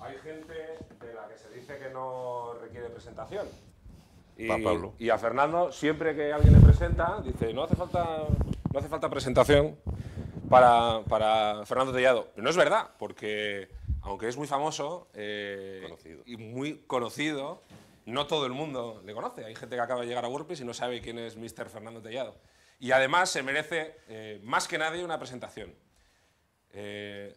Hay gente de la que se dice que no requiere presentación. Y, Pablo. y a Fernando, siempre que alguien le presenta, dice, no hace falta, no hace falta presentación para, para Fernando Tellado. Pero no es verdad, porque aunque es muy famoso eh, y muy conocido, no todo el mundo le conoce. Hay gente que acaba de llegar a WordPress y no sabe quién es Mr. Fernando Tellado. Y además se merece, eh, más que nadie, una presentación. Eh,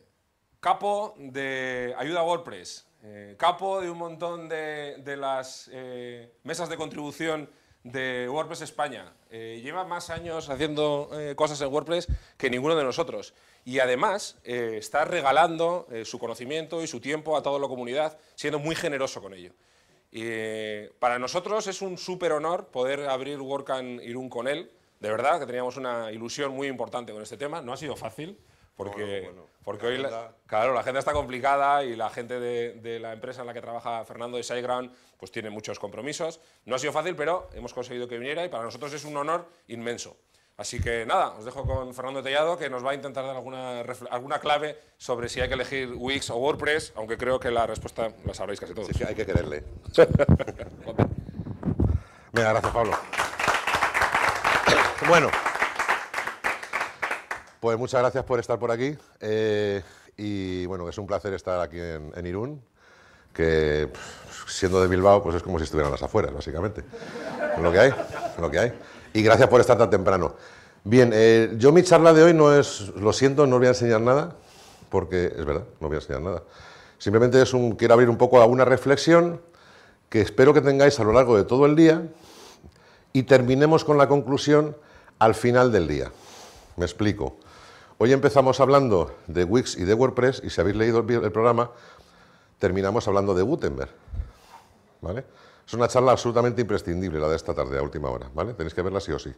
capo de Ayuda a WordPress, eh, capo de un montón de, las eh, mesas de contribución de WordPress España. Eh, lleva más años haciendo cosas en WordPress que ninguno de nosotros. Y además está regalando su conocimiento y su tiempo a toda la comunidad, siendo muy generoso con ello. para nosotros es un súper honor poder abrir WordCamp Irún con él. De verdad que teníamos una ilusión muy importante con este tema. No ha sido fácil. Porque, porque hoy, la, claro, la agenda está complicada y la gente de, la empresa en la que trabaja Fernando de SiteGround pues tiene muchos compromisos. No ha sido fácil, pero hemos conseguido que viniera y para nosotros es un honor inmenso. Así que nada, os dejo con Fernando Tellado, que nos va a intentar dar alguna, alguna clave sobre si hay que elegir Wix o WordPress, aunque creo que la respuesta la sabréis casi todos. Sí, que hay que quererle. Venga, gracias, Pablo. Bueno. Pues muchas gracias por estar por aquí. Eh, y bueno, es un placer estar aquí en, Irún, que siendo de Bilbao, pues es como si estuvieran las afueras, básicamente. lo que hay, lo que hay. Y gracias por estar tan temprano. Bien, eh, yo mi charla de hoy no es, lo siento, no voy a enseñar nada, porque es verdad, no voy a enseñar nada. Simplemente es un, quiero abrir un poco a una reflexión que espero que tengáis a lo largo de todo el día y terminemos con la conclusión al final del día. Me explico. Hoy empezamos hablando de Wix y de WordPress y si habéis leído el programa, terminamos hablando de Gutenberg. ¿Vale? Es una charla absolutamente imprescindible la de esta tarde, a última hora. ¿vale? Tenéis que verla sí o sí.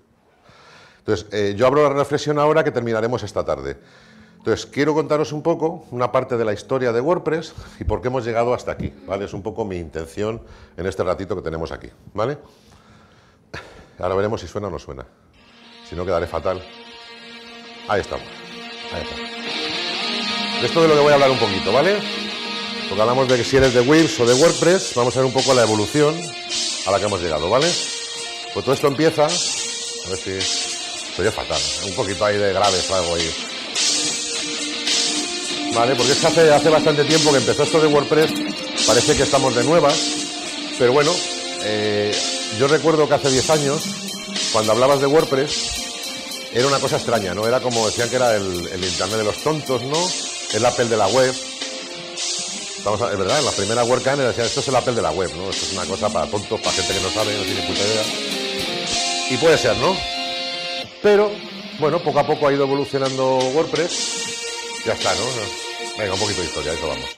Entonces, eh, yo abro la reflexión ahora que terminaremos esta tarde. Entonces, quiero contaros un poco una parte de la historia de WordPress y por qué hemos llegado hasta aquí. ¿vale? Es un poco mi intención en este ratito que tenemos aquí. ¿vale? Ahora veremos si suena o no suena. Si no, quedaré fatal. Ahí estamos. Ahí De esto de lo que voy a hablar un poquito, ¿vale? Porque hablamos de que si eres de wordpress o de WordPress, vamos a ver un poco la evolución a la que hemos llegado, ¿vale? Pues todo esto empieza. A ver si. Soy fatal. ¿eh? Un poquito ahí de graves algo ahí. ¿Vale? Porque es hace, hace bastante tiempo que empezó esto de WordPress. Parece que estamos de nuevas. Pero bueno, eh, yo recuerdo que hace 10 años, cuando hablabas de WordPress, era una cosa extraña, ¿no? Era como decían que era el, internet de los tontos, ¿no? El Apple de la web. Vamos es verdad, en la primera WordCamp decían, esto es el Apple de la web, ¿no? Esto es una cosa para tontos, para gente que no sabe, no tiene puta idea. Y puede ser, ¿no? Pero, bueno, poco a poco ha ido evolucionando WordPress. Ya está, ¿no? Venga, un poquito de historia, eso vamos.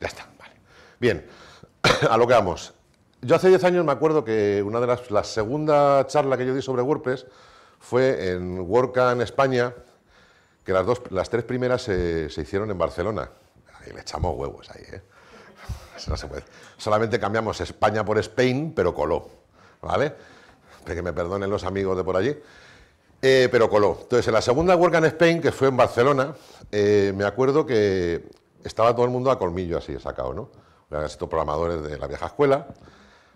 Ya está, vale. Bien, a lo que vamos. Yo hace 10 años me acuerdo que una de las, la segunda charla que yo di sobre WordPress fue en en España, que las, dos, las tres primeras se, hicieron en Barcelona. Ahí le echamos huevos ahí, ¿eh? Solamente cambiamos España por Spain, pero coló, ¿vale? Que me perdonen los amigos de por allí. Eh, pero coló. Entonces, en la segunda Work en Spain, que fue en Barcelona, eh, me acuerdo que estaba todo el mundo a colmillo así sacado, ¿no? estos programadores de la vieja escuela,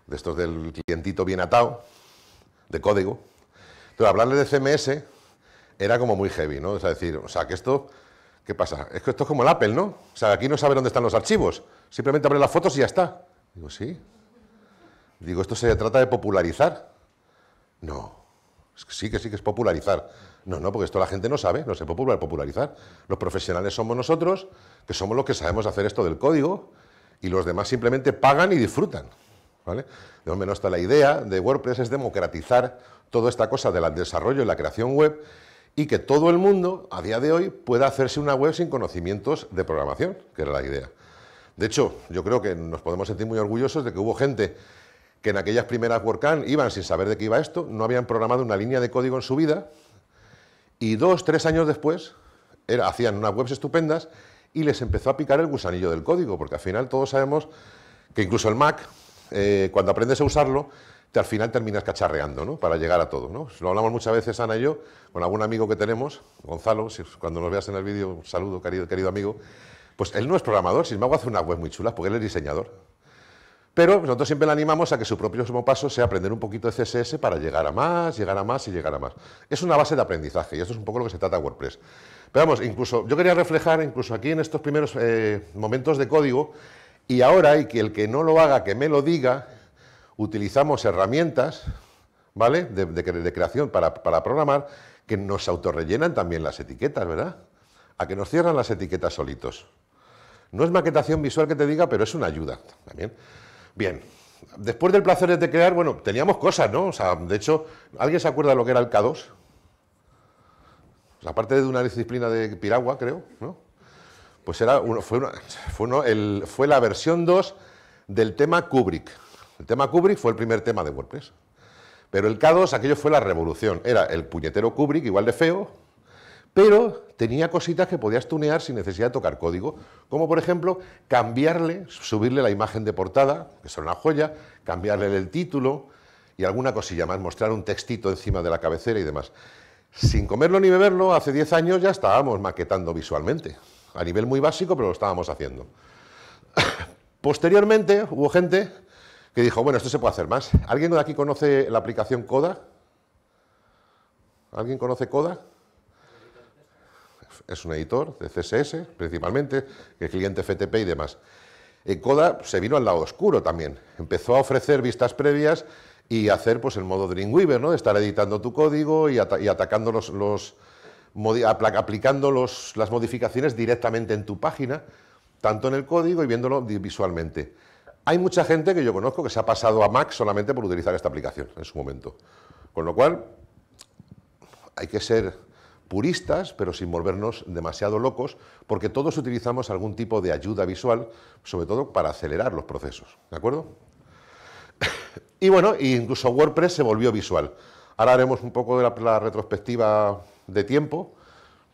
de estos del clientito bien atado, de código. Pero hablarle de CMS era como muy heavy, ¿no? O sea, decir, o sea, que esto, ¿qué pasa? Es que esto es como el Apple, ¿no? O sea, aquí no sabe dónde están los archivos, simplemente abre las fotos y ya está. Digo, sí. Digo, esto se trata de popularizar. No, es que sí, que sí, que es popularizar. No, no, porque esto la gente no sabe, no se puede popularizar. Los profesionales somos nosotros, que somos los que sabemos hacer esto del código, y los demás simplemente pagan y disfrutan. ¿vale? De menos está la idea de WordPress es democratizar toda esta cosa del desarrollo y la creación web y que todo el mundo a día de hoy pueda hacerse una web sin conocimientos de programación, que era la idea. De hecho, yo creo que nos podemos sentir muy orgullosos de que hubo gente que en aquellas primeras WordCamp iban sin saber de qué iba esto, no habían programado una línea de código en su vida y dos, tres años después hacían unas webs estupendas y les empezó a picar el gusanillo del código, porque al final todos sabemos que incluso el Mac eh, cuando aprendes a usarlo, te, al final terminas cacharreando, ¿no? Para llegar a todo, ¿no? Lo hablamos muchas veces, Ana y yo, con algún amigo que tenemos, Gonzalo, si, cuando nos veas en el vídeo, un saludo, querido, querido amigo. Pues él no es programador, sin embargo hace una web muy chula, porque él es diseñador. Pero nosotros siempre le animamos a que su propio paso sea aprender un poquito de CSS para llegar a más, llegar a más y llegar a más. Es una base de aprendizaje y esto es un poco lo que se trata WordPress. Pero vamos, incluso yo quería reflejar, incluso aquí en estos primeros eh, momentos de código, y ahora, hay que el que no lo haga, que me lo diga, utilizamos herramientas ¿vale? de, creación para, programar que nos autorrellenan también las etiquetas, ¿verdad? A que nos cierran las etiquetas solitos. No es maquetación visual que te diga, pero es una ayuda también. Bien, después del placer de crear, bueno, teníamos cosas, ¿no? O sea, de hecho, ¿alguien se acuerda de lo que era el K2? Pues aparte de una disciplina de piragua, creo, ¿no? pues era uno, fue, fue, fue la versión 2 del tema Kubrick. El tema Kubrick fue el primer tema de WordPress. Pero el K2, aquello fue la revolución. Era el puñetero Kubrick, igual de feo, pero tenía cositas que podías tunear sin necesidad de tocar código, como por ejemplo cambiarle, subirle la imagen de portada, que es una joya, cambiarle el título y alguna cosilla más, mostrar un textito encima de la cabecera y demás. Sin comerlo ni beberlo, hace 10 años ya estábamos maquetando visualmente a nivel muy básico, pero lo estábamos haciendo. Posteriormente hubo gente que dijo, bueno, esto se puede hacer más. ¿Alguien de aquí conoce la aplicación Coda? ¿Alguien conoce Coda? Es un editor de CSS, principalmente, el cliente FTP y demás. En Coda se vino al lado oscuro también. Empezó a ofrecer vistas previas y hacer pues, el modo Dreamweaver, ¿no? estar editando tu código y, atacando los aplicando las modificaciones directamente en tu página, tanto en el código y viéndolo visualmente. Hay mucha gente que yo conozco que se ha pasado a Mac solamente por utilizar esta aplicación en su momento. Con lo cual, hay que ser puristas, pero sin volvernos demasiado locos, porque todos utilizamos algún tipo de ayuda visual, sobre todo para acelerar los procesos. ¿De acuerdo? y bueno, incluso WordPress se volvió visual. Ahora haremos un poco de la retrospectiva de tiempo,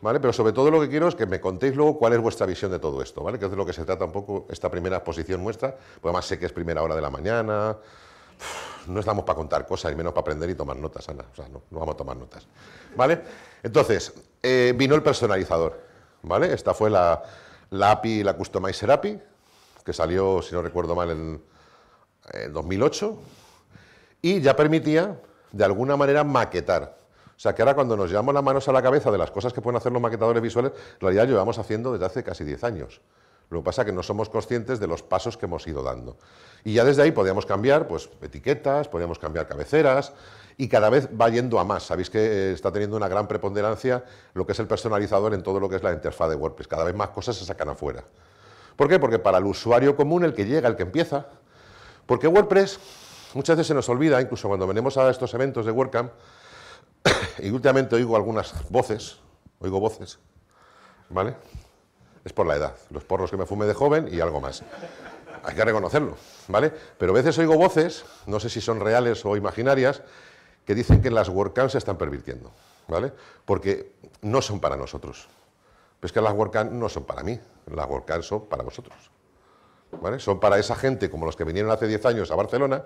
¿vale? Pero sobre todo lo que quiero es que me contéis luego cuál es vuestra visión de todo esto, ¿vale? Que es de lo que se trata un poco esta primera exposición muestra, porque además sé que es primera hora de la mañana, no estamos para contar cosas y menos para aprender y tomar notas, Ana, o sea, no, vamos a tomar notas, ¿vale? Entonces, eh, vino el personalizador, ¿vale? Esta fue la, API, la Customizer API, que salió, si no recuerdo mal, en, en 2008, y ya permitía, de alguna manera, maquetar o sea, que ahora cuando nos llevamos las manos a la cabeza de las cosas que pueden hacer los maquetadores visuales, en realidad llevamos haciendo desde hace casi 10 años. Lo que pasa es que no somos conscientes de los pasos que hemos ido dando. Y ya desde ahí podíamos cambiar pues, etiquetas, podíamos cambiar cabeceras y cada vez va yendo a más. Sabéis que eh, está teniendo una gran preponderancia lo que es el personalizador en todo lo que es la interfaz de WordPress. Cada vez más cosas se sacan afuera. ¿Por qué? Porque para el usuario común, el que llega, el que empieza, porque WordPress muchas veces se nos olvida, incluso cuando venimos a estos eventos de WordCamp, y últimamente oigo algunas voces, oigo voces, ¿vale? Es por la edad, los porros que me fumé de joven y algo más. Hay que reconocerlo, ¿vale? Pero a veces oigo voces, no sé si son reales o imaginarias, que dicen que las WordCamps se están pervirtiendo, ¿vale? Porque no son para nosotros. Pues es que las WordCamps no son para mí, las WordCamps son para vosotros. ¿vale? Son para esa gente como los que vinieron hace 10 años a Barcelona,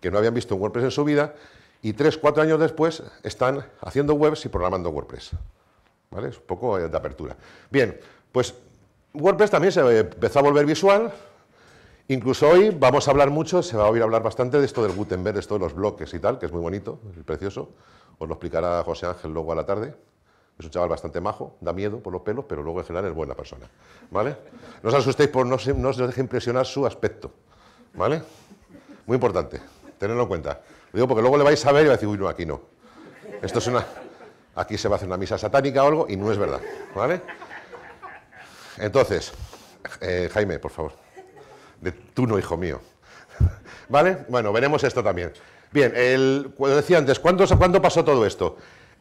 que no habían visto un WordPress en su vida y tres, cuatro años después están haciendo webs y programando WordPress. ¿Vale? Es un poco eh, de apertura. Bien, pues WordPress también se eh, empezó a volver visual. Incluso hoy vamos a hablar mucho, se va a oír hablar bastante de esto del Gutenberg, de esto de los bloques y tal, que es muy bonito, es precioso. Os lo explicará José Ángel luego a la tarde. Es un chaval bastante majo, da miedo por los pelos, pero luego en general es buena persona. ¿Vale? No os asustéis por no, no os deje impresionar su aspecto. ¿Vale? Muy importante. Tenedlo en cuenta. Lo digo porque luego le vais a ver y vais a decir, uy, no, aquí no. Esto es una. Aquí se va a hacer una misa satánica o algo y no es verdad. ¿Vale? Entonces, eh, Jaime, por favor. De tú no, hijo mío. ¿Vale? Bueno, veremos esto también. Bien, el, decía antes, ¿cuándo, pasó todo esto?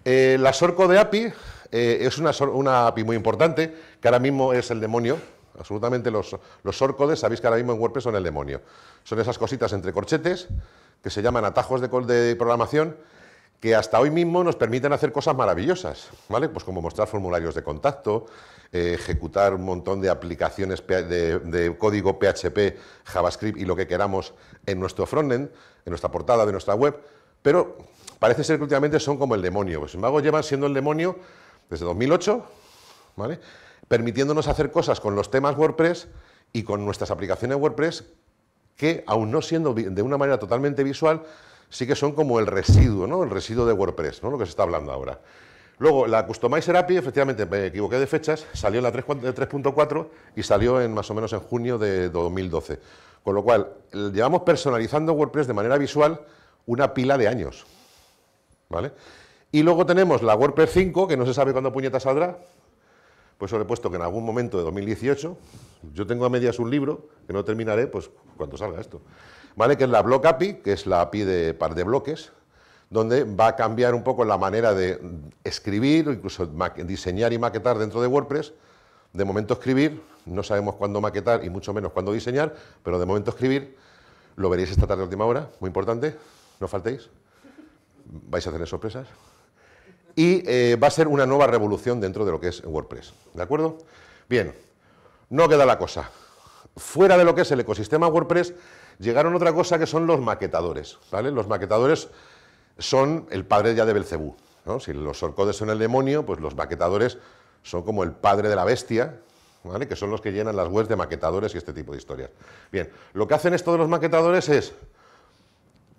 Eh, la Sorco de API eh, es una API muy importante, que ahora mismo es el demonio, Absolutamente los, los orcodes, sabéis que ahora mismo en WordPress son el demonio. Son esas cositas entre corchetes que se llaman atajos de, de programación que hasta hoy mismo nos permiten hacer cosas maravillosas, ¿vale? Pues como mostrar formularios de contacto, eh, ejecutar un montón de aplicaciones de, código PHP, JavaScript y lo que queramos en nuestro frontend, en nuestra portada de nuestra web, pero parece ser que últimamente son como el demonio. Pues, sin embargo, llevan siendo el demonio desde 2008, ¿vale? permitiéndonos hacer cosas con los temas WordPress y con nuestras aplicaciones WordPress que, aún no siendo de una manera totalmente visual, sí que son como el residuo, ¿no? el residuo de WordPress, ¿no? lo que se está hablando ahora. Luego, la Customizer API, efectivamente, me equivoqué de fechas, salió en la 3.4 y salió en más o menos en junio de 2012. Con lo cual, llevamos personalizando WordPress de manera visual una pila de años. ¿vale? Y luego tenemos la WordPress 5, que no se sabe cuándo puñeta saldrá, por eso he puesto que en algún momento de 2018, yo tengo a medias un libro, que no terminaré, pues cuando salga esto, ¿vale? Que es la Block API, que es la API de par de bloques, donde va a cambiar un poco la manera de escribir, o incluso diseñar y maquetar dentro de WordPress. De momento escribir, no sabemos cuándo maquetar y mucho menos cuándo diseñar, pero de momento escribir, lo veréis esta tarde a última hora, muy importante, no faltéis, vais a tener sorpresas y eh, va a ser una nueva revolución dentro de lo que es WordPress. ¿De acuerdo? Bien, no queda la cosa. Fuera de lo que es el ecosistema WordPress, llegaron otra cosa que son los maquetadores. ¿vale? Los maquetadores son el padre ya de Belcebú. Si los orcodes son el demonio, pues los maquetadores son como el padre de la bestia, ¿vale? que son los que llenan las webs de maquetadores y este tipo de historias. Bien, lo que hacen estos los maquetadores es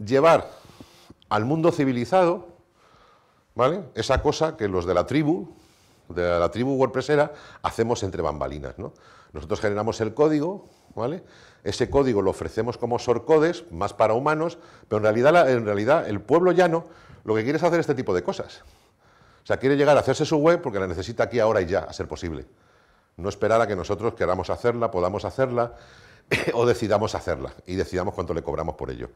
llevar al mundo civilizado ¿vale? Esa cosa que los de la tribu, de la tribu WordPressera, hacemos entre bambalinas, ¿no? Nosotros generamos el código, ¿vale? Ese código lo ofrecemos como sorcodes, más para humanos, pero en realidad, en realidad el pueblo llano lo que quiere es hacer este tipo de cosas. O sea, quiere llegar a hacerse su web porque la necesita aquí, ahora y ya, a ser posible. No esperar a que nosotros queramos hacerla, podamos hacerla o decidamos hacerla y decidamos cuánto le cobramos por ello.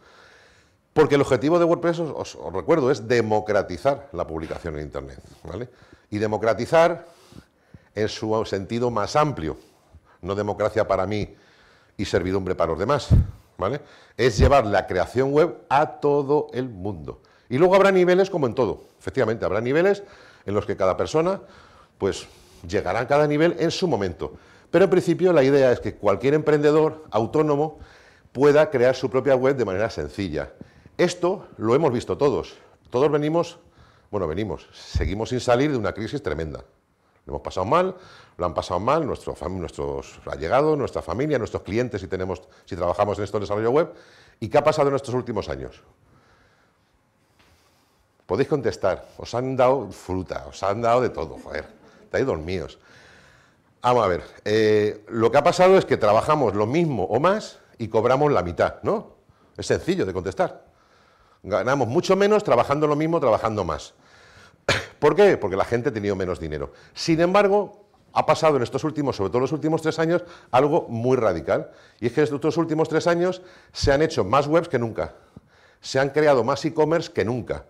Porque el objetivo de WordPress, os, recuerdo, es democratizar la publicación en Internet. ¿vale? Y democratizar en su sentido más amplio. No democracia para mí y servidumbre para los demás. ¿vale? Es llevar la creación web a todo el mundo. Y luego habrá niveles como en todo. Efectivamente, habrá niveles en los que cada persona pues, llegará a cada nivel en su momento. Pero en principio la idea es que cualquier emprendedor autónomo pueda crear su propia web de manera sencilla esto lo hemos visto todos. Todos venimos, bueno, venimos, seguimos sin salir de una crisis tremenda. Lo hemos pasado mal, lo han pasado mal nuestro, nuestros allegados, nuestra familia, nuestros clientes si, tenemos, si trabajamos en esto de desarrollo web. ¿Y qué ha pasado en estos últimos años? Podéis contestar, os han dado fruta, os han dado de todo, joder, estáis dormidos. Vamos a ver, eh, lo que ha pasado es que trabajamos lo mismo o más y cobramos la mitad, ¿no? Es sencillo de contestar. Ganamos mucho menos trabajando lo mismo, trabajando más. ¿Por qué? Porque la gente ha tenido menos dinero. Sin embargo, ha pasado en estos últimos, sobre todo los últimos tres años, algo muy radical. Y es que en estos últimos tres años se han hecho más webs que nunca. Se han creado más e-commerce que nunca.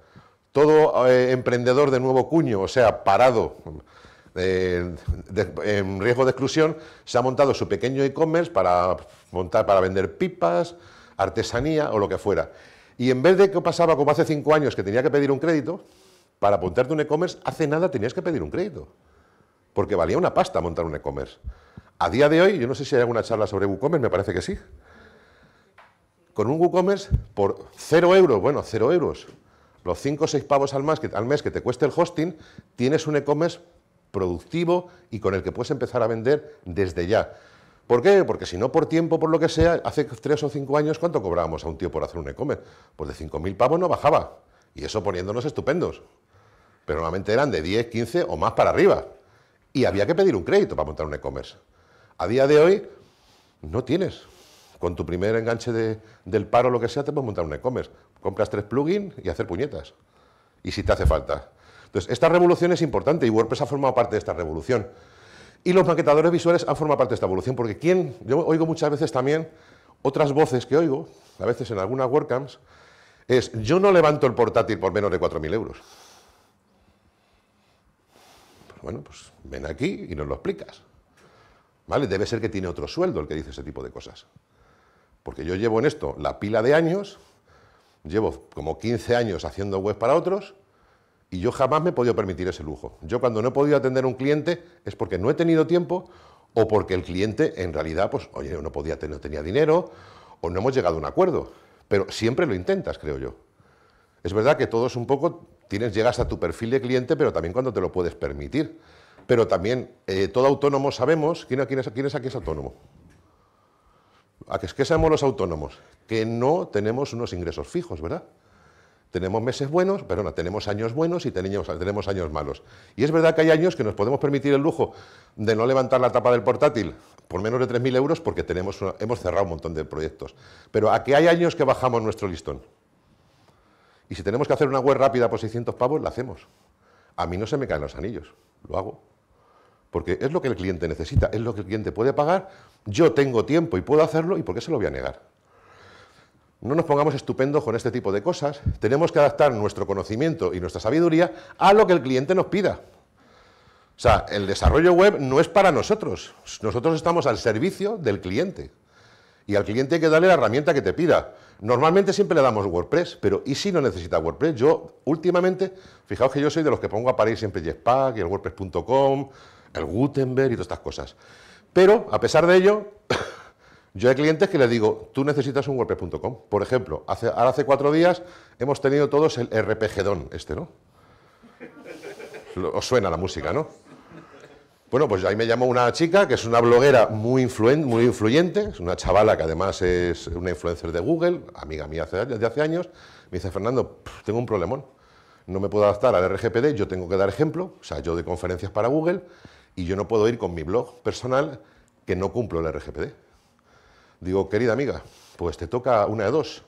Todo eh, emprendedor de nuevo cuño, o sea, parado, eh, en riesgo de exclusión, se ha montado su pequeño e-commerce para, montar, para vender pipas, artesanía o lo que fuera. Y en vez de que pasaba como hace cinco años que tenía que pedir un crédito, para apuntarte un e-commerce hace nada tenías que pedir un crédito, porque valía una pasta montar un e-commerce. A día de hoy, yo no sé si hay alguna charla sobre WooCommerce, me parece que sí. Con un WooCommerce, por cero euros, bueno, cero euros, los cinco o seis pavos que, al mes que te cueste el hosting, tienes un e-commerce productivo y con el que puedes empezar a vender desde ya. ¿Por qué? Porque si no por tiempo, por lo que sea, hace tres o cinco años, ¿cuánto cobrábamos a un tío por hacer un e-commerce? Pues de 5.000 pavos no bajaba. Y eso poniéndonos estupendos. Pero normalmente eran de 10, 15 o más para arriba. Y había que pedir un crédito para montar un e-commerce. A día de hoy, no tienes. Con tu primer enganche del paro o lo que sea, te puedes montar un e-commerce. Compras tres plugins y hacer puñetas. Y si te hace falta. Entonces, esta revolución es importante y WordPress ha formado parte de esta revolución. Y los maquetadores visuales han formado parte de esta evolución, porque quien yo oigo muchas veces también otras voces que oigo, a veces en algunas WordCamps, es yo no levanto el portátil por menos de 4.000 euros. Pues bueno, pues ven aquí y nos lo explicas. ¿Vale? Debe ser que tiene otro sueldo el que dice ese tipo de cosas. Porque yo llevo en esto la pila de años, llevo como 15 años haciendo web para otros, y yo jamás me he podido permitir ese lujo. Yo cuando no he podido atender a un cliente es porque no he tenido tiempo o porque el cliente en realidad, pues, oye, no, podía, no tenía dinero o no hemos llegado a un acuerdo. Pero siempre lo intentas, creo yo. Es verdad que todos un poco tienes, llegas a tu perfil de cliente, pero también cuando te lo puedes permitir. Pero también eh, todo autónomo sabemos, ¿quién, es, ¿quién es aquí es autónomo? ¿A qué sabemos que los autónomos? Que no tenemos unos ingresos fijos, ¿verdad? Tenemos meses buenos, pero no, tenemos años buenos y tenemos, tenemos años malos. Y es verdad que hay años que nos podemos permitir el lujo de no levantar la tapa del portátil por menos de 3.000 euros porque tenemos hemos cerrado un montón de proyectos. Pero aquí hay años que bajamos nuestro listón. Y si tenemos que hacer una web rápida por 600 pavos, la hacemos. A mí no se me caen los anillos, lo hago. Porque es lo que el cliente necesita, es lo que el cliente puede pagar, yo tengo tiempo y puedo hacerlo, ¿y por qué se lo voy a negar? No nos pongamos estupendos con este tipo de cosas. Tenemos que adaptar nuestro conocimiento y nuestra sabiduría a lo que el cliente nos pida. O sea, el desarrollo web no es para nosotros. Nosotros estamos al servicio del cliente. Y al cliente hay que darle la herramienta que te pida. Normalmente siempre le damos WordPress, pero ¿y si no necesita WordPress? Yo últimamente, fijaos que yo soy de los que pongo a parir siempre Jetpack y el WordPress.com, el Gutenberg y todas estas cosas. Pero, a pesar de ello, Yo hay clientes que les digo, tú necesitas un WordPress.com. Por ejemplo, hace, ahora hace cuatro días hemos tenido todos el RPGdon, este, ¿no? Os suena la música, ¿no? Bueno, pues ahí me llamó una chica que es una bloguera muy, muy influyente, es una chavala que además es una influencer de Google, amiga mía hace, de hace años. Me dice, Fernando, tengo un problemón. No me puedo adaptar al RGPD, yo tengo que dar ejemplo, o sea, yo doy conferencias para Google y yo no puedo ir con mi blog personal que no cumplo el RGPD. Digo, querida amiga, pues te toca una de dos.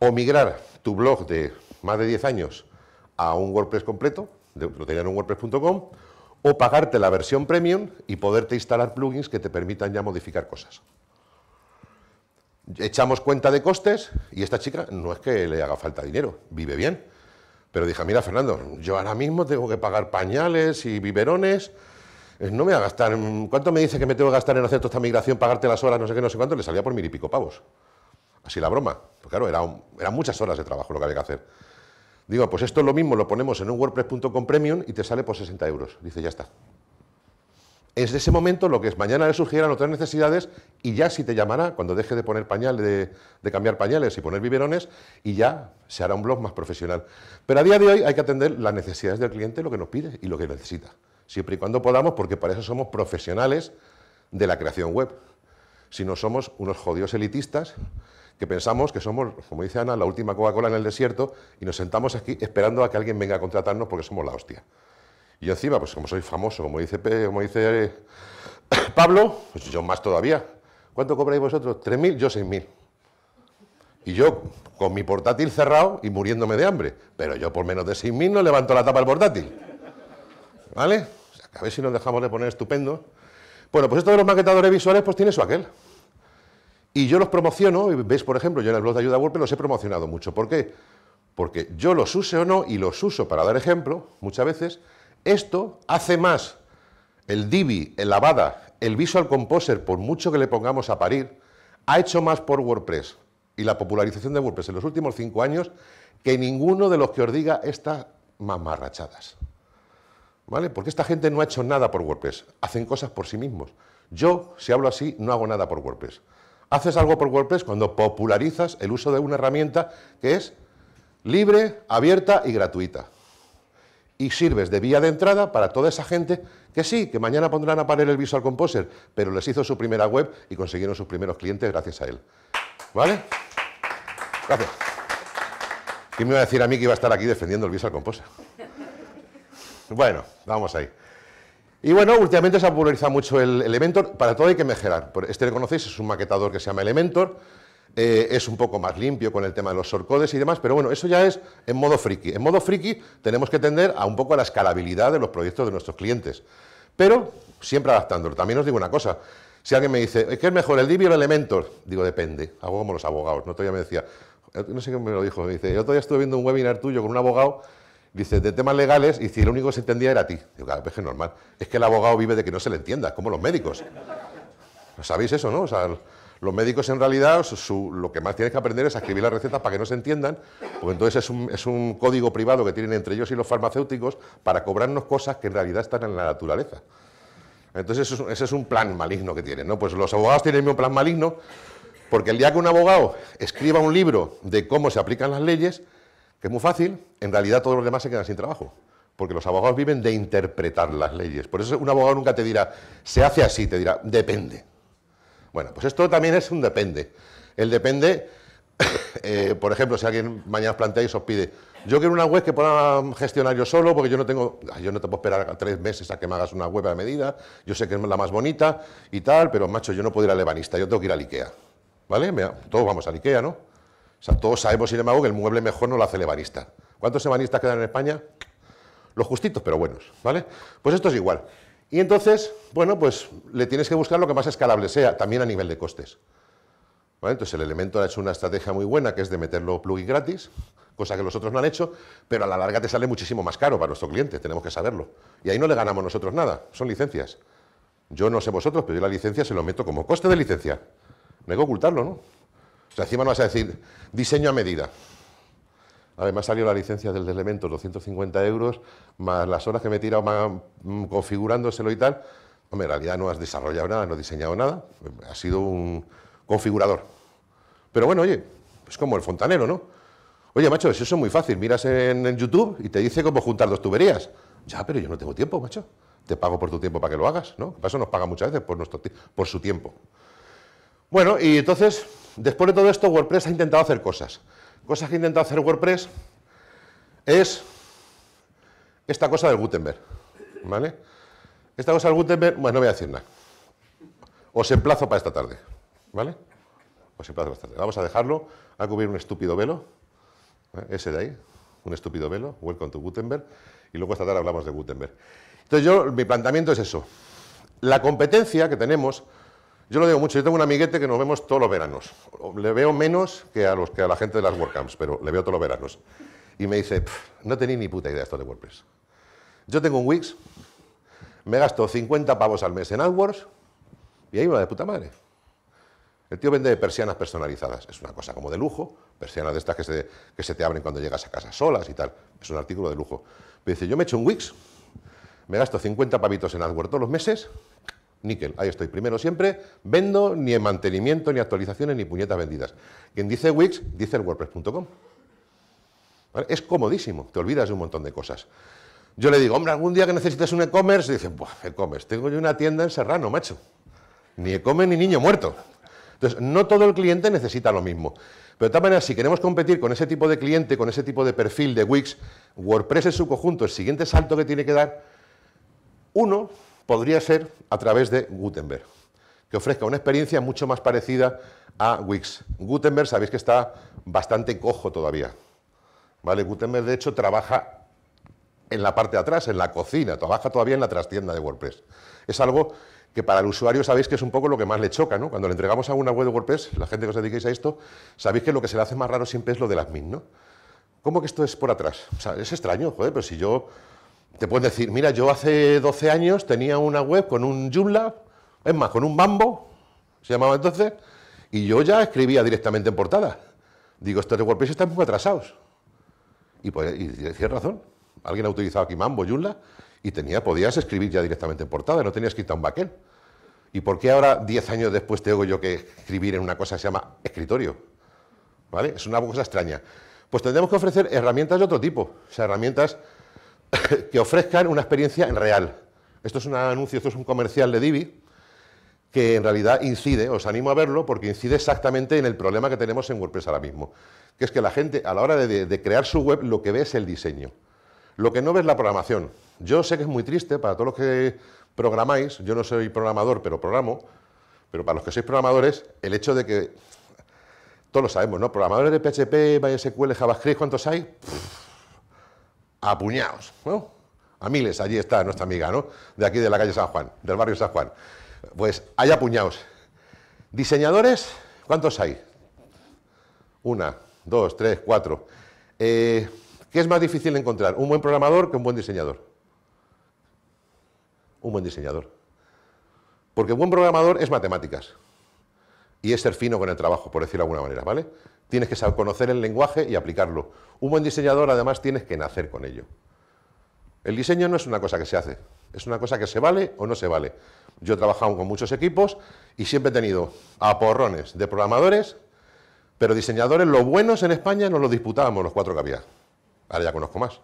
O migrar tu blog de más de 10 años a un WordPress completo, de, lo tenían en WordPress.com, o pagarte la versión premium y poderte instalar plugins que te permitan ya modificar cosas. Echamos cuenta de costes y esta chica no es que le haga falta dinero, vive bien. Pero dije, mira Fernando, yo ahora mismo tengo que pagar pañales y biberones eh, no me voy a gastar, ¿cuánto me dice que me tengo que gastar en hacer toda esta migración, pagarte las horas, no sé qué, no sé cuánto? Le salía por mil y pico pavos. Así la broma. Pues claro, eran muchas horas de trabajo lo que había que hacer. Digo, pues esto es lo mismo, lo ponemos en un WordPress.com Premium y te sale por 60 euros. Dice, ya está. Es de ese momento lo que es, mañana le surgieran otras necesidades y ya si te llamará, cuando deje de poner pañales, de, cambiar pañales y poner biberones, y ya se hará un blog más profesional. Pero a día de hoy hay que atender las necesidades del cliente, lo que nos pide y lo que necesita siempre y cuando podamos, porque para eso somos profesionales de la creación web. Si no somos unos jodidos elitistas que pensamos que somos, como dice Ana, la última Coca-Cola en el desierto y nos sentamos aquí esperando a que alguien venga a contratarnos porque somos la hostia. Y encima, pues como soy famoso, como dice, como dice eh, Pablo, pues yo más todavía. ¿Cuánto cobráis vosotros? ¿3.000? Yo 6.000. Y yo con mi portátil cerrado y muriéndome de hambre. Pero yo por menos de 6.000 no levanto la tapa al portátil. ¿Vale? A ver si nos dejamos de poner estupendo. Bueno, pues esto de los maquetadores visuales, pues tiene su aquel. Y yo los promociono, y veis, por ejemplo, yo en el blog de Ayuda WordPress los he promocionado mucho. ¿Por qué? Porque yo los use o no, y los uso para dar ejemplo, muchas veces, esto hace más el Divi, el Avada, el Visual Composer, por mucho que le pongamos a parir, ha hecho más por WordPress y la popularización de WordPress en los últimos cinco años que ninguno de los que os diga estas mamarrachadas. ¿Vale? Porque esta gente no ha hecho nada por WordPress, hacen cosas por sí mismos. Yo, si hablo así, no hago nada por WordPress. Haces algo por WordPress cuando popularizas el uso de una herramienta que es libre, abierta y gratuita. Y sirves de vía de entrada para toda esa gente que sí, que mañana pondrán a parar el Visual Composer, pero les hizo su primera web y consiguieron sus primeros clientes gracias a él. ¿Vale? Gracias. ¿Quién me iba a decir a mí que iba a estar aquí defendiendo el Visual Composer? Bueno, vamos ahí. Y bueno, últimamente se ha popularizado mucho el Elementor, para todo hay que mejorar. Este reconocéis, conocéis, es un maquetador que se llama Elementor, eh, es un poco más limpio con el tema de los shortcodes y demás, pero bueno, eso ya es en modo friki. En modo friki tenemos que tender a un poco a la escalabilidad de los proyectos de nuestros clientes, pero siempre adaptándolo. También os digo una cosa, si alguien me dice, ¿qué es mejor el Divi o el Elementor? Digo, depende, hago como los abogados. No me decía, eh, no sé quién me lo dijo, me dice, yo todavía estuve viendo un webinar tuyo con un abogado Dice, de temas legales, y si el único que se entendía era a ti. Digo, claro, es que es normal. Es que el abogado vive de que no se le entienda, como los médicos. Pues ¿Sabéis eso, no? O sea, los médicos en realidad lo que más tienes que aprender es a escribir las recetas para que no se entiendan, porque entonces es un, código privado que tienen entre ellos y los farmacéuticos para cobrarnos cosas que en realidad están en la naturaleza. Entonces ese es un plan maligno que tienen, ¿no? Pues los abogados tienen el mismo plan maligno, porque el día que un abogado escriba un libro de cómo se aplican las leyes, que es muy fácil, en realidad todos los demás se quedan sin trabajo, porque los abogados viven de interpretar las leyes. Por eso un abogado nunca te dirá, se hace así, te dirá, depende. Bueno, pues esto también es un depende. El depende, eh, por ejemplo, si alguien mañana os planteáis, os pide, yo quiero una web que pueda gestionar yo solo, porque yo no tengo, yo no te puedo esperar tres meses a que me hagas una web a medida, yo sé que es la más bonita y tal, pero macho, yo no puedo ir al ebanista, yo tengo que ir a IKEA. ¿Vale? Todos vamos a IKEA, ¿no? O sea, todos sabemos, sin embargo, que el mueble mejor no lo hace el ebanista. ¿Cuántos ebanistas quedan en España? Los justitos, pero buenos, ¿vale? Pues esto es igual. Y entonces, bueno, pues le tienes que buscar lo que más escalable sea, también a nivel de costes. Entonces el elemento ha hecho una estrategia muy buena, que es de meterlo plugin gratis, cosa que los otros no han hecho, pero a la larga te sale muchísimo más caro para nuestro cliente, tenemos que saberlo. Y ahí no le ganamos nosotros nada, son licencias. Yo no sé vosotros, pero yo la licencia se lo meto como coste de licencia. No hay que ocultarlo, ¿no? sea, encima no vas a decir diseño a medida. Además salió la licencia del elemento, 250 euros, más las horas que me he tirado mm, configurándoselo y tal. Hombre, en realidad no has desarrollado nada, no has diseñado nada. Ha sido un configurador. Pero bueno, oye, es como el fontanero, ¿no? Oye, macho, eso es muy fácil. Miras en, YouTube y te dice cómo juntar dos tuberías. Ya, pero yo no tengo tiempo, macho. Te pago por tu tiempo para que lo hagas, ¿no? Por eso nos paga muchas veces por su tiempo. Bueno, y entonces Después de todo esto, WordPress ha intentado hacer cosas. Cosas que ha intentado hacer WordPress es esta cosa del Gutenberg. ¿Vale? Esta cosa del Gutenberg, bueno, no voy a decir nada. Os emplazo para esta tarde. ¿Vale? Os emplazo para esta tarde. Vamos a dejarlo. a cubrir un estúpido velo. ¿eh? Ese de ahí. Un estúpido velo. Welcome to Gutenberg. Y luego esta tarde hablamos de Gutenberg. Entonces, yo, mi planteamiento es eso. La competencia que tenemos yo lo digo mucho, yo tengo un amiguete que nos vemos todos los veranos. Le veo menos que a, los, que a la gente de las WordCamps, pero le veo todos los veranos. Y me dice, no tenía ni puta idea esto de WordPress. Yo tengo un Wix, me gasto 50 pavos al mes en AdWords y ahí va de puta madre. El tío vende persianas personalizadas, es una cosa como de lujo, persianas de estas que se, que se te abren cuando llegas a casa solas y tal, es un artículo de lujo. Me dice, yo me echo un Wix, me gasto 50 pavitos en AdWords todos los meses níquel, ahí estoy. Primero siempre, vendo ni en mantenimiento, ni actualizaciones, ni puñetas vendidas. Quien dice Wix, dice el WordPress.com. Es comodísimo, te olvidas de un montón de cosas. Yo le digo, hombre, algún día que necesites un e-commerce, dice, buah, e-commerce, tengo yo una tienda en Serrano, macho. Ni e-commerce ni niño muerto. Entonces, no todo el cliente necesita lo mismo. Pero de todas maneras, si queremos competir con ese tipo de cliente, con ese tipo de perfil de Wix, WordPress es su conjunto, el siguiente salto que tiene que dar, uno, podría ser a través de Gutenberg, que ofrezca una experiencia mucho más parecida a Wix. Gutenberg sabéis que está bastante cojo todavía. ¿Vale? Gutenberg, de hecho, trabaja en la parte de atrás, en la cocina, trabaja todavía en la trastienda de WordPress. Es algo que para el usuario sabéis que es un poco lo que más le choca, ¿no? Cuando le entregamos a una web de WordPress, la gente que os dediquéis a esto, sabéis que lo que se le hace más raro siempre es lo de admin. ¿no? ¿Cómo que esto es por atrás? es extraño, joder, pero si yo te puedes decir, mira, yo hace 12 años tenía una web con un Joomla, es más, con un Mambo, se llamaba entonces, y yo ya escribía directamente en portada. Digo, estos de WordPress están muy atrasados. Y, pues, razón. Alguien ha utilizado aquí Mambo, Joomla, y tenía, podías escribir ya directamente en portada, no tenías que ir a un backend. ¿Y por qué ahora, 10 años después, tengo yo que escribir en una cosa que se llama escritorio? ¿Vale? Es una cosa extraña. Pues tendremos que ofrecer herramientas de otro tipo, o sea, herramientas que ofrezcan una experiencia en real. Esto es un anuncio, esto es un comercial de Divi, que en realidad incide, os animo a verlo, porque incide exactamente en el problema que tenemos en WordPress ahora mismo, que es que la gente a la hora de, crear su web lo que ve es el diseño, lo que no ve es la programación. Yo sé que es muy triste para todos los que programáis, yo no soy programador, pero programo, pero para los que sois programadores, el hecho de que, todos lo sabemos, ¿no? Programadores de PHP, MySQL, JavaScript, ¿cuántos hay? Apuñados, ¿no? A miles, allí está nuestra amiga, ¿no? De aquí de la calle San Juan, del barrio San Juan. Pues hay a Diseñadores, ¿cuántos hay? Una, dos, tres, cuatro. Eh, ¿Qué es más difícil encontrar? ¿Un buen programador que un buen diseñador? Un buen diseñador. Porque buen programador es matemáticas y es ser fino con el trabajo, por decirlo de alguna manera, ¿vale? Tienes que saber conocer el lenguaje y aplicarlo. Un buen diseñador, además, tienes que nacer con ello. El diseño no es una cosa que se hace, es una cosa que se vale o no se vale. Yo he trabajado con muchos equipos y siempre he tenido a porrones de programadores, pero diseñadores, los buenos en España, no los disputábamos los cuatro que había. Ahora ya conozco más,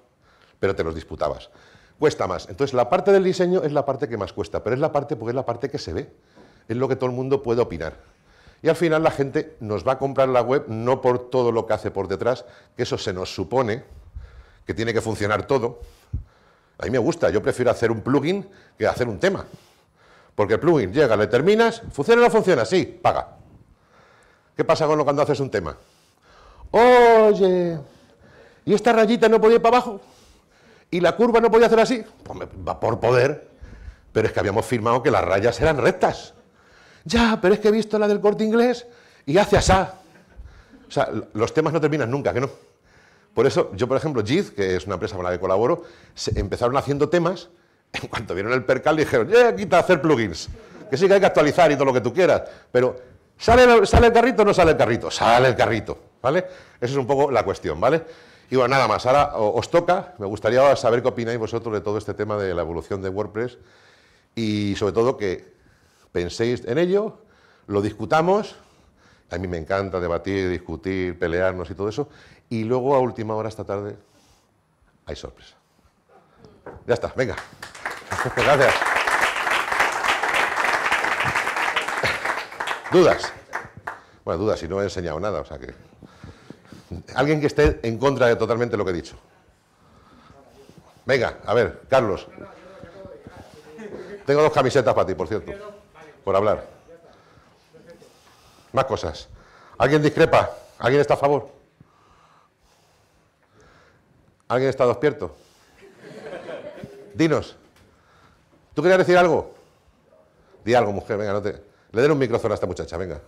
pero te los disputabas. Cuesta más. Entonces, la parte del diseño es la parte que más cuesta, pero es la parte porque es la parte que se ve. Es lo que todo el mundo puede opinar. Y al final la gente nos va a comprar la web no por todo lo que hace por detrás, que eso se nos supone, que tiene que funcionar todo. A mí me gusta, yo prefiero hacer un plugin que hacer un tema. Porque el plugin llega, le terminas, funciona o no funciona, sí, paga. ¿Qué pasa con lo cuando haces un tema? Oye, ¿y esta rayita no podía ir para abajo? ¿Y la curva no podía hacer así? Pues va por poder, pero es que habíamos firmado que las rayas eran rectas ya, pero es que he visto la del corte inglés y hace asá. O sea, los temas no terminan nunca, que no. Por eso, yo, por ejemplo, JIT, que es una empresa con la que colaboro, empezaron haciendo temas, en cuanto vieron el percal dijeron, ya, eh, quita hacer plugins, que sí que hay que actualizar y todo lo que tú quieras, pero ¿sale, sale el carrito o no sale el carrito? Sale el carrito, ¿vale? Esa es un poco la cuestión, ¿vale? Y bueno, nada más, ahora os toca, me gustaría saber qué opináis vosotros de todo este tema de la evolución de WordPress y sobre todo que penséis en ello, lo discutamos, a mí me encanta debatir, discutir, pelearnos y todo eso, y luego a última hora esta tarde hay sorpresa. Ya está, venga. Gracias. ¿Dudas? Bueno, dudas, si no he enseñado nada, o sea que... Alguien que esté en contra de totalmente lo que he dicho. Venga, a ver, Carlos. Tengo dos camisetas para ti, por cierto por hablar. Más cosas. ¿Alguien discrepa? ¿Alguien está a favor? ¿Alguien está despierto? Dinos. ¿Tú querías decir algo? Di algo, mujer, venga, no te... Le den un micrófono a esta muchacha, venga.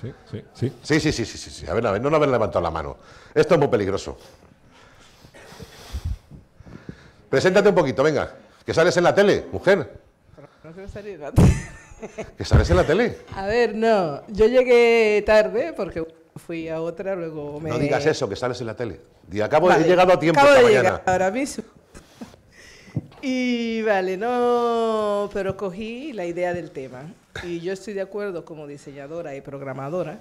Sí, sí, sí. Sí, sí, sí, sí, A ver, a ver, no nos habéis levantado la mano. Esto es muy peligroso. Preséntate un poquito, venga. Que sales en la tele, mujer. No se me que sales en la tele. A ver, no, yo llegué tarde porque fui a otra, luego me... No digas eso, que sales en la tele. acabo, de llegar a tiempo acabo de Llegar ahora mismo. Y vale, no, pero cogí la idea del tema. Y yo estoy de acuerdo como diseñadora y programadora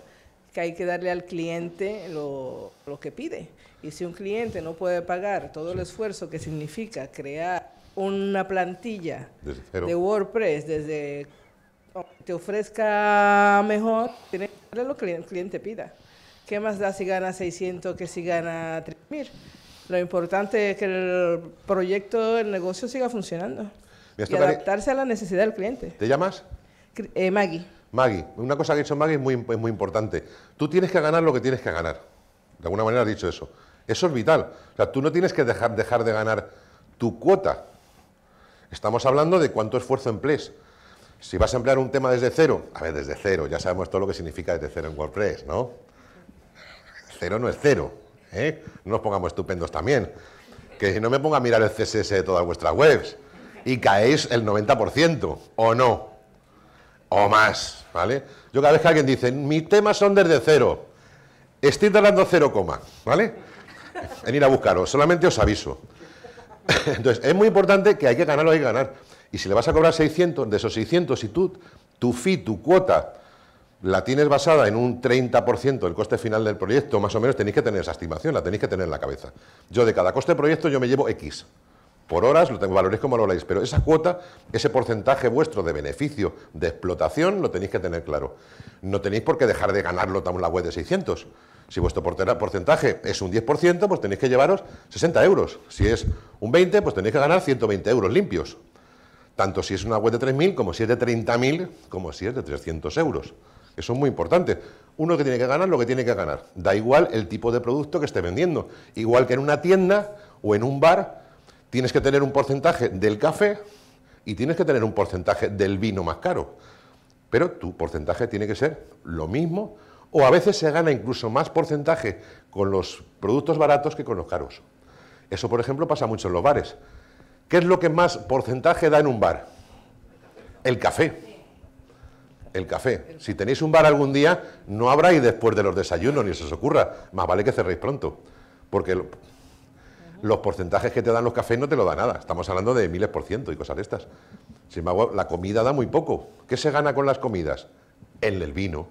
que hay que darle al cliente lo, lo que pide. Y si un cliente no puede pagar todo el esfuerzo que significa crear una plantilla de WordPress desde te ofrezca mejor, ...tienes que darle lo que el cliente pida. ¿Qué más da si gana 600 que si gana 3.000? Lo importante es que el proyecto, el negocio siga funcionando. Y adaptarse a la necesidad del cliente. ¿Te llamas? Eh, Maggie. Maggie, una cosa que ha dicho Maggie es muy, muy importante. Tú tienes que ganar lo que tienes que ganar. De alguna manera has dicho eso. Eso es vital. O sea, tú no tienes que dejar, dejar de ganar tu cuota. Estamos hablando de cuánto esfuerzo emplees. Si vas a emplear un tema desde cero, a ver, desde cero, ya sabemos todo lo que significa desde cero en WordPress, ¿no? Cero no es cero, ¿eh? No nos pongamos estupendos también. Que si no me ponga a mirar el CSS de todas vuestras webs y caéis el 90%, o no, o más, ¿vale? Yo cada vez que alguien dice, mis temas son desde cero, estoy tardando cero coma, ¿vale? En ir a buscaros, solamente os aviso. Entonces, es muy importante que hay que ganar o hay que ganar. Y si le vas a cobrar 600, de esos 600, si tú, tu fee, tu cuota, la tienes basada en un 30% del coste final del proyecto, más o menos tenéis que tener esa estimación, la tenéis que tener en la cabeza. Yo de cada coste de proyecto yo me llevo X. Por horas lo tengo, valores como lo valoréis, pero esa cuota, ese porcentaje vuestro de beneficio de explotación, lo tenéis que tener claro. No tenéis por qué dejar de ganarlo en la web de 600. Si vuestro porcentaje es un 10%, pues tenéis que llevaros 60 euros. Si es un 20, pues tenéis que ganar 120 euros limpios tanto si es una web de 3.000 como si es de 30.000, como si es de 300 euros. Eso es muy importante. Uno que tiene que ganar lo que tiene que ganar. Da igual el tipo de producto que esté vendiendo. Igual que en una tienda o en un bar, tienes que tener un porcentaje del café y tienes que tener un porcentaje del vino más caro. Pero tu porcentaje tiene que ser lo mismo o a veces se gana incluso más porcentaje con los productos baratos que con los caros. Eso, por ejemplo, pasa mucho en los bares. ¿Qué es lo que más porcentaje da en un bar? El café. El café. Si tenéis un bar algún día, no abráis después de los desayunos, ni se os ocurra. Más vale que cerréis pronto. Porque los porcentajes que te dan los cafés no te lo da nada. Estamos hablando de miles por ciento y cosas de estas. Sin embargo, la comida da muy poco. ¿Qué se gana con las comidas? En el vino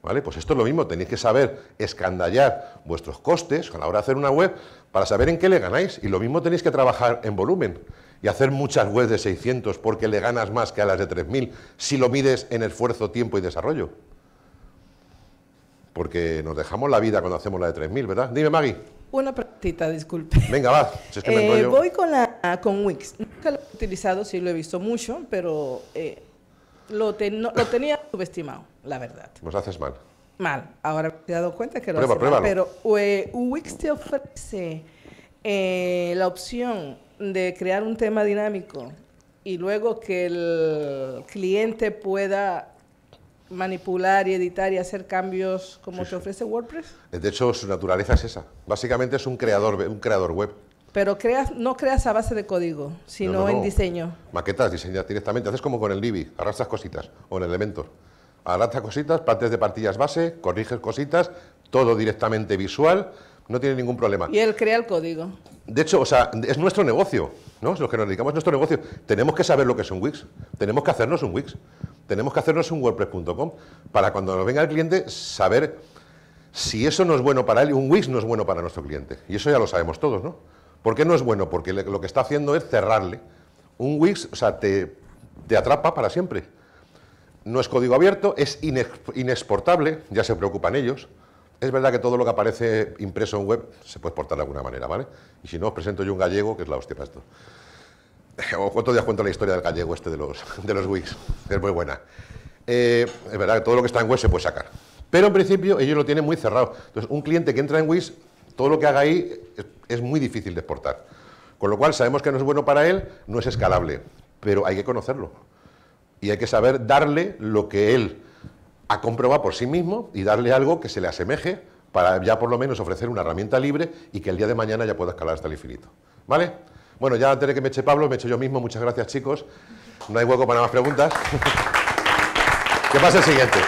pues esto es lo mismo, tenéis que saber escandallar vuestros costes a la hora de hacer una web para saber en qué le ganáis. Y lo mismo tenéis que trabajar en volumen y hacer muchas webs de 600 porque le ganas más que a las de 3.000 si lo mides en esfuerzo, tiempo y desarrollo. Porque nos dejamos la vida cuando hacemos la de 3.000, ¿verdad? Dime, Maggie. Una preguntita, disculpe. Venga, va. Eh, voy con, la, con Wix. Nunca lo he utilizado, sí lo he visto mucho, pero... Eh, lo, lo tenía subestimado, la verdad. Nos haces mal. Mal. Ahora te he dado cuenta que lo Prueba, hace Pero eh, Wix te ofrece eh, la opción de crear un tema dinámico y luego que el cliente pueda manipular y editar y hacer cambios como te ofrece WordPress? Eh, de hecho, su naturaleza es esa. Básicamente es un creador, un creador web. Pero no creas a base de código, sino en diseño. Maquetas, diseñas directamente. Haces como con el Divi, arrastras cositas o en elementos. Arrastras cositas, partes de partillas base, corriges cositas, todo directamente visual, no tiene ningún problema. Y él crea el código. De hecho, o sea, es nuestro negocio, ¿no? Es lo que nos dedicamos, es nuestro negocio. Tenemos que saber lo que es un Wix, tenemos que hacernos un Wix, tenemos que hacernos un WordPress.com para cuando nos venga el cliente saber si eso no es bueno para él, un Wix no es bueno para nuestro cliente. Y eso ya lo sabemos todos, ¿no? ¿Por qué no es bueno? Porque lo que está haciendo es cerrarle. Un Wix, o sea, te, atrapa para siempre. No es código abierto, es inexportable, ya se preocupan ellos. Es verdad que todo lo que aparece impreso en web se puede exportar de alguna manera, ¿vale? Y si no, os presento yo un gallego, que es la hostia para esto. ¿Cuántos días cuento la historia del gallego este de los, de los Wix, es muy buena. Eh, es verdad que todo lo que está en web se puede sacar. Pero en principio ellos lo tienen muy cerrado. Entonces, un cliente que entra en Wix, todo lo que haga ahí es muy difícil de exportar. Con lo cual sabemos que no es bueno para él, no es escalable, pero hay que conocerlo. Y hay que saber darle lo que él ha comprobado por sí mismo y darle algo que se le asemeje para ya por lo menos ofrecer una herramienta libre y que el día de mañana ya pueda escalar hasta el infinito. ¿Vale? Bueno, ya antes que me eche Pablo, me echo yo mismo. Muchas gracias, chicos. No hay hueco para más preguntas. qué pasa el siguiente.